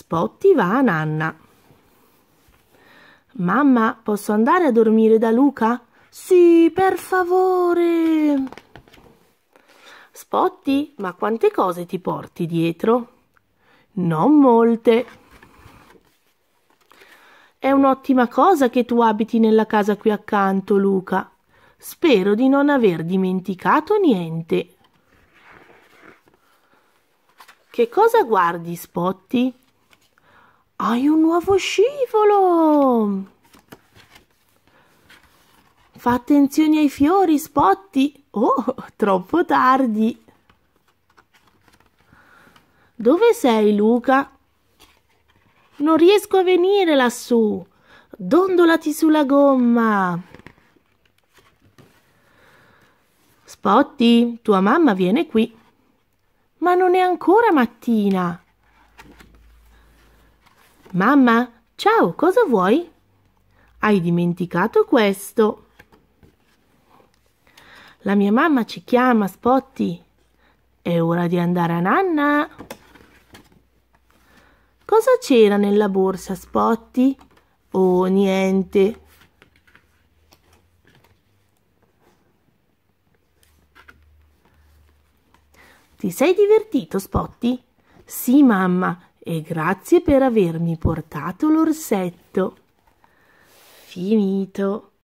Spotti va a Nanna. Mamma, posso andare a dormire da Luca? Sì, per favore. Spotti, ma quante cose ti porti dietro? Non molte. È un'ottima cosa che tu abiti nella casa qui accanto, Luca. Spero di non aver dimenticato niente. Che cosa guardi, Spotti? Hai un nuovo scivolo! Fa attenzione ai fiori, Spotty! Oh, troppo tardi! Dove sei, Luca? Non riesco a venire lassù! Dondolati sulla gomma! Spotty, tua mamma viene qui. Ma non è ancora mattina. Mamma, ciao, cosa vuoi? Hai dimenticato questo. La mia mamma ci chiama, Spotty. È ora di andare a nanna. Cosa c'era nella borsa, Spotty? Oh, niente. Ti sei divertito, Spotty? Sì, mamma, e grazie per avermi portato l'orsetto. Finito.